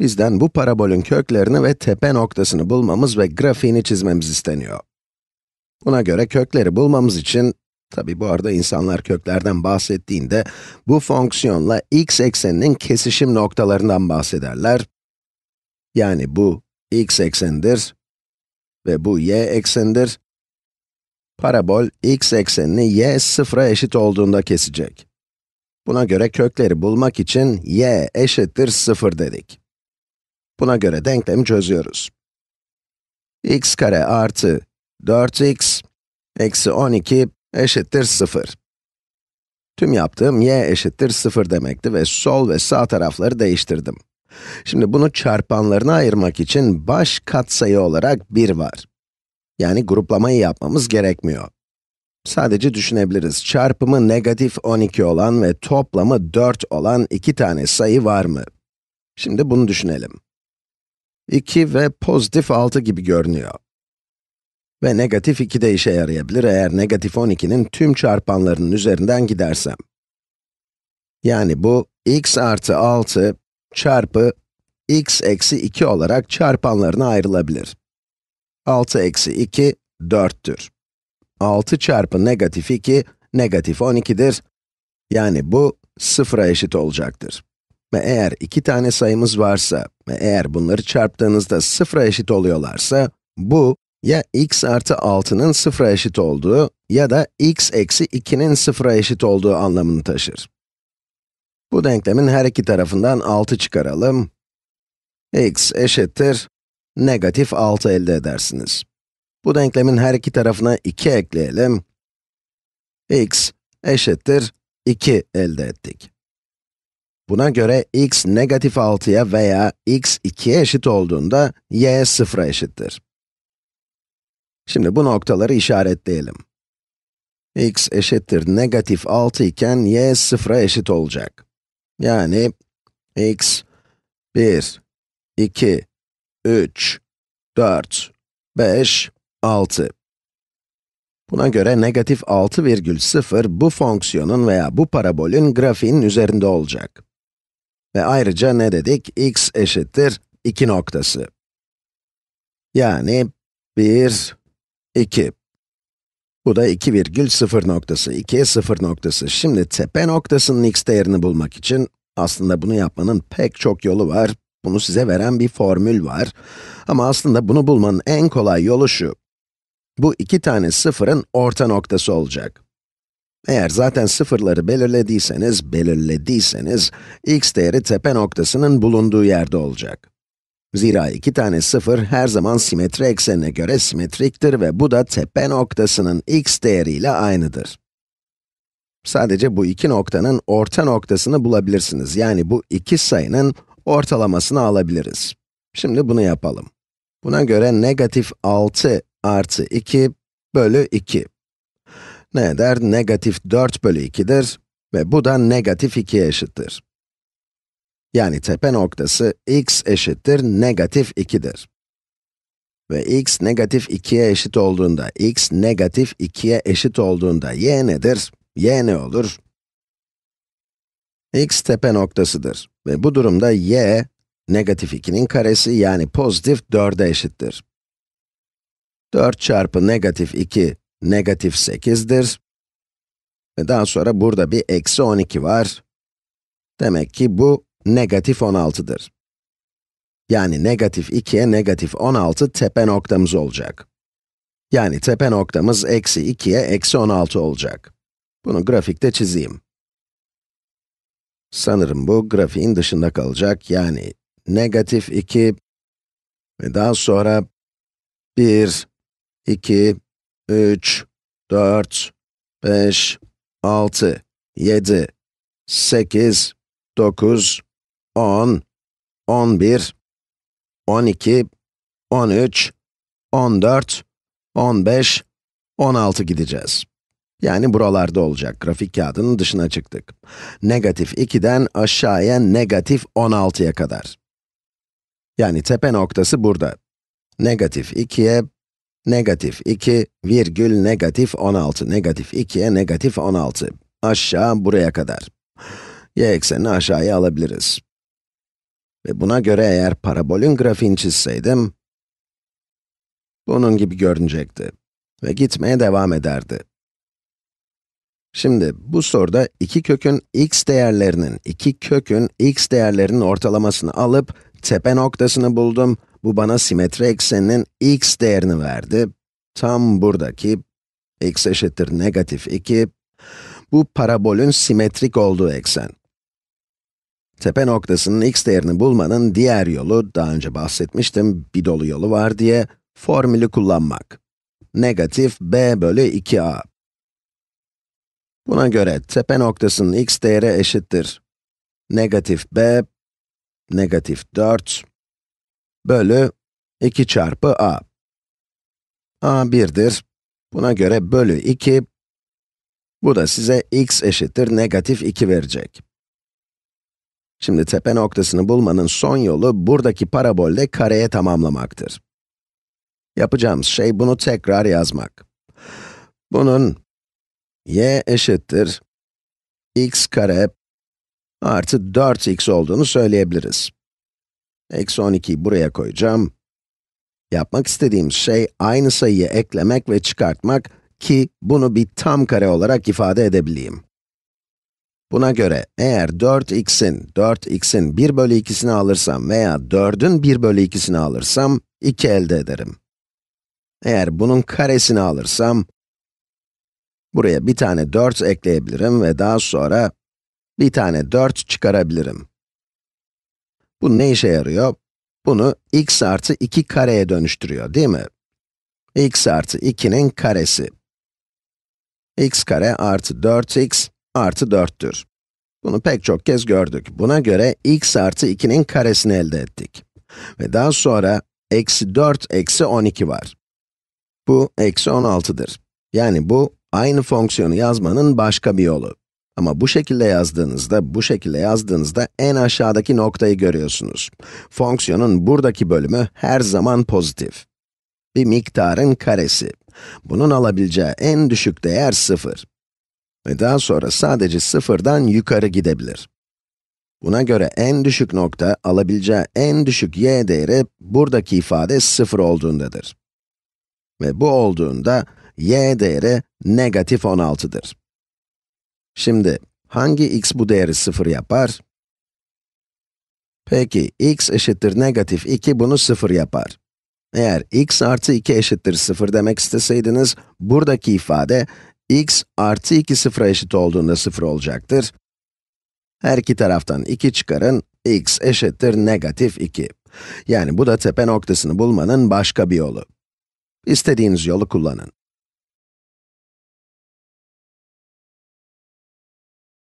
Bizden bu parabolün köklerini ve tepe noktasını bulmamız ve grafiğini çizmemiz isteniyor. Buna göre kökleri bulmamız için, tabi bu arada insanlar köklerden bahsettiğinde, bu fonksiyonla x ekseninin kesişim noktalarından bahsederler. Yani bu x eksendir ve bu y eksendir. Parabol, x eksenini y sıfıra eşit olduğunda kesecek. Buna göre kökleri bulmak için y eşittir sıfır dedik. Buna göre denklemi çözüyoruz. x kare artı 4x eksi 12 eşittir 0. Tüm yaptığım y eşittir 0 demekti ve sol ve sağ tarafları değiştirdim. Şimdi bunu çarpanlarına ayırmak için baş katsayı olarak 1 var. Yani gruplamayı yapmamız gerekmiyor. Sadece düşünebiliriz, çarpımı negatif 12 olan ve toplamı 4 olan iki tane sayı var mı? Şimdi bunu düşünelim. 2 ve pozitif 6 gibi görünüyor. Ve negatif 2 de işe yarayabilir eğer negatif 12'nin tüm çarpanlarının üzerinden gidersem. Yani bu x artı 6 çarpı x eksi 2 olarak çarpanlarına ayrılabilir. 6 eksi 2, 4'tür. 6 çarpı negatif 2, negatif 12'dir. Yani bu 0'a eşit olacaktır ve eğer iki tane sayımız varsa ve eğer bunları çarptığınızda sıfıra eşit oluyorlarsa, bu ya x artı 6'nın sıfıra eşit olduğu ya da x eksi 2'nin sıfıra eşit olduğu anlamını taşır. Bu denklemin her iki tarafından 6 çıkaralım. x eşittir, negatif 6 elde edersiniz. Bu denklemin her iki tarafına 2 ekleyelim. x eşittir, 2 elde ettik. Buna göre x negatif 6'ya veya x 2'ye eşit olduğunda y 0'a eşittir. Şimdi bu noktaları işaretleyelim. x eşittir negatif 6 iken y 0'a eşit olacak. Yani x 1, 2, 3, 4, 5, 6. Buna göre negatif 6,0 bu fonksiyonun veya bu parabolün grafiğinin üzerinde olacak. Ve ayrıca ne dedik? x eşittir 2 noktası. Yani 1, 2. Bu da virgül 2,0 noktası, 2, 0 noktası. Şimdi tepe noktasının x değerini bulmak için, aslında bunu yapmanın pek çok yolu var. Bunu size veren bir formül var. Ama aslında bunu bulmanın en kolay yolu şu. Bu iki tane sıfırın orta noktası olacak. Eğer zaten sıfırları belirlediyseniz, belirlediyseniz, x değeri tepe noktasının bulunduğu yerde olacak. Zira iki tane sıfır her zaman simetri eksenine göre simetriktir ve bu da tepe noktasının x değeriyle aynıdır. Sadece bu iki noktanın orta noktasını bulabilirsiniz. Yani bu iki sayının ortalamasını alabiliriz. Şimdi bunu yapalım. Buna göre negatif 6 artı 2 bölü 2 ne eder? Negatif 4 bölü 2'dir ve bu da negatif 2'ye eşittir. Yani tepe noktası x eşittir negatif 2'dir. Ve x negatif 2'ye eşit olduğunda, x negatif 2'ye eşit olduğunda y nedir? y ne olur? x tepe noktasıdır ve bu durumda y, negatif 2'nin karesi yani pozitif 4'e eşittir. 4 çarpı negatif 2 negatif 8'dir. Ve daha sonra burada bir eksi 12 var. Demek ki bu negatif 16'dır. Yani negatif 2'ye negatif 16 tepe noktamız olacak. Yani tepe noktamız eksi 2'ye eksi 16 olacak. Bunu grafikte çizeyim. Sanırım bu grafiğin dışında kalacak. Yani negatif 2 ve daha sonra 1, 2, 3, 4, 5, 6, 7, 8, 9, 10, 11, 12, 13, 14, 15, 16 gideceğiz. Yani buralarda olacak. Grafik kağıdının dışına çıktık. Negatif 2'den aşağıya negatif 16'ya kadar. Yani tepe noktası burada. Negatif 2'ye Negatif 2 virgül negatif 16. Negatif 2'ye negatif 16. Aşağı buraya kadar. Y eksenini aşağıya alabiliriz. Ve buna göre eğer parabolün grafiğini çizseydim, bunun gibi görünecekti ve gitmeye devam ederdi. Şimdi bu soruda iki kökün x değerlerinin, iki kökün x değerlerinin ortalamasını alıp tepe noktasını buldum bu bana simetri ekseninin x değerini verdi. Tam buradaki x eşittir negatif 2. Bu parabolün simetrik olduğu eksen. Tepe noktasının x değerini bulmanın diğer yolu, daha önce bahsetmiştim, bir dolu yolu var diye, formülü kullanmak. Negatif b bölü 2a. Buna göre tepe noktasının x değeri eşittir. Negatif b, negatif 4 bölü 2 çarpı a. a 1'dir. Buna göre bölü 2, bu da size x eşittir negatif 2 verecek. Şimdi tepe noktasını bulmanın son yolu buradaki parabolle kareye tamamlamaktır. Yapacağımız şey bunu tekrar yazmak. Bunun y eşittir x kare artı 4x olduğunu söyleyebiliriz. Eksi 12'yi buraya koyacağım. Yapmak istediğimiz şey aynı sayıyı eklemek ve çıkartmak ki bunu bir tam kare olarak ifade edebileyim. Buna göre eğer 4x'in 4x'in 1 bölü 2'sini alırsam veya 4'ün 1 bölü 2'sini alırsam 2 elde ederim. Eğer bunun karesini alırsam, buraya bir tane 4 ekleyebilirim ve daha sonra bir tane 4 çıkarabilirim. Bu ne işe yarıyor? Bunu x artı 2 kareye dönüştürüyor, değil mi? x artı 2'nin karesi. x kare artı 4x artı 4'tür. Bunu pek çok kez gördük. Buna göre x artı 2'nin karesini elde ettik. Ve daha sonra eksi 4 eksi 12 var. Bu eksi 16'dır. Yani bu, aynı fonksiyonu yazmanın başka bir yolu. Ama bu şekilde yazdığınızda, bu şekilde yazdığınızda en aşağıdaki noktayı görüyorsunuz. Fonksiyonun buradaki bölümü her zaman pozitif. Bir miktarın karesi. Bunun alabileceği en düşük değer 0. Ve daha sonra sadece 0'dan yukarı gidebilir. Buna göre en düşük nokta, alabileceği en düşük y değeri buradaki ifade 0 olduğundadır. Ve bu olduğunda y değeri negatif 16'dır. Şimdi, hangi x bu değeri 0 yapar? Peki, x eşittir negatif 2 bunu 0 yapar. Eğer x artı 2 eşittir 0 demek isteseydiniz, buradaki ifade, x artı 2 sıfıra eşit olduğunda 0 olacaktır. Her iki taraftan 2 çıkarın, x eşittir negatif 2. Yani bu da tepe noktasını bulmanın başka bir yolu. İstediğiniz yolu kullanın.